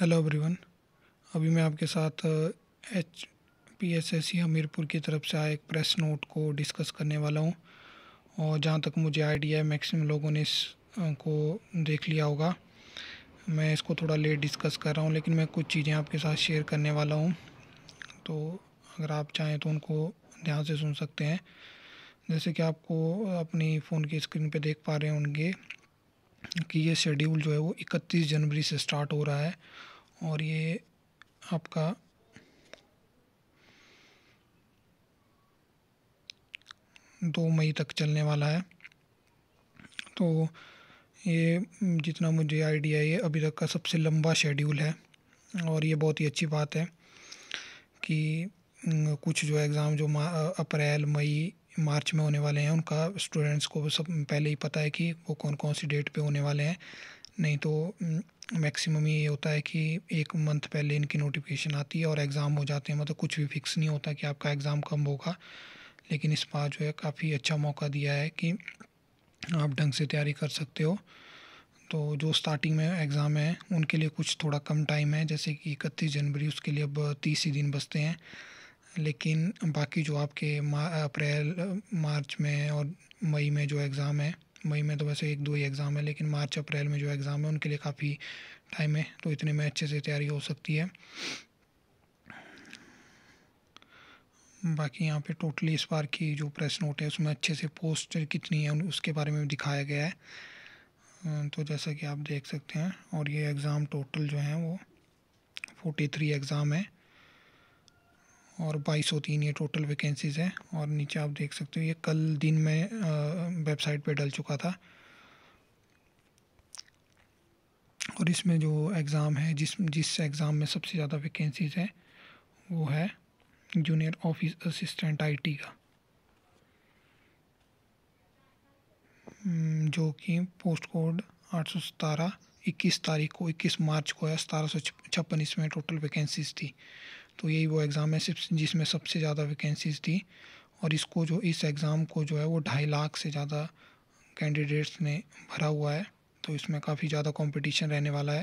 hello everyone अभी मैं आपके साथ H P S S C Hamirpur की तरफ से आए एक प्रेस नोट को डिस्कस करने वाला हूँ और जहाँ तक मुझे आइडिया है मैक्सिमम लोगों ने इस को देख लिया होगा मैं इसको थोड़ा लेट डिस्कस कर रहा हूँ लेकिन मैं कुछ चीज़ें आपके साथ शेयर करने वाला हूँ तो अगर आप चाहें तो उनको ध्यान से सुन सकते हैं जैसे कि आपको अपनी फ़ोन की स्क्रीन पर देख पा रहे होंगे कि ये शेड्यूल जो है वो 31 जनवरी से स्टार्ट हो रहा है और ये आपका दो मई तक चलने वाला है तो ये जितना मुझे आइडिया है ये अभी तक का सबसे लंबा शेड्यूल है और ये बहुत ही अच्छी बात है कि कुछ जो एग्ज़ाम जो अप्रैल मई मार्च में होने वाले हैं उनका स्टूडेंट्स को सब पहले ही पता है कि वो कौन कौन सी डेट पे होने वाले हैं नहीं तो मैक्सिमम ये होता है कि एक मंथ पहले इनकी नोटिफिकेशन आती है और एग्ज़ाम हो जाते हैं मतलब कुछ भी फिक्स नहीं होता कि आपका एग्ज़ाम कब होगा लेकिन इस बार जो है काफ़ी अच्छा मौका दिया है कि आप ढंग से तैयारी कर सकते हो तो जो स्टार्टिंग में एग्ज़ाम है उनके लिए कुछ थोड़ा कम टाइम है जैसे कि इकतीस जनवरी उसके लिए अब तीस ही दिन बचते हैं लेकिन बाकी जो आपके अप्रैल मार्च में और मई में जो एग्ज़ाम है मई में तो वैसे एक दो ही एग्ज़ाम है लेकिन मार्च अप्रैल में जो एग्ज़ाम है उनके लिए काफ़ी टाइम है तो इतने में अच्छे से तैयारी हो सकती है बाकी यहाँ पे टोटली इस बार की जो प्रेस नोट है उसमें अच्छे से पोस्ट कितनी है उसके बारे में दिखाया गया है तो जैसा कि आप देख सकते हैं और ये एग्ज़ाम टोटल जो हैं वो फोर्टी थ्री एग्ज़ाम है और बाईस सौ तीन ये टोटल वैकेंसीज़ हैं और नीचे आप देख सकते हो ये कल दिन में वेबसाइट पे डल चुका था और इसमें जो एग्ज़ाम है जिस जिस एग्ज़ाम में सबसे ज़्यादा वैकेंसीज़ हैं वो है जूनियर ऑफिस असिस्टेंट आईटी का हम्म, जो कि पोस्ट कोड आठ सौ सतारह इक्कीस तारीख को इक्कीस मार्च को है सतारह सौ छप्पन इसमें टोटल वैकेंसीज थी तो यही वो एग्ज़ाम है जिसमें सबसे ज़्यादा वैकेंसीज थी और इसको जो इस एग्ज़ाम को जो है वो ढाई लाख से ज़्यादा कैंडिडेट्स ने भरा हुआ है तो इसमें काफ़ी ज़्यादा कंपटीशन रहने वाला है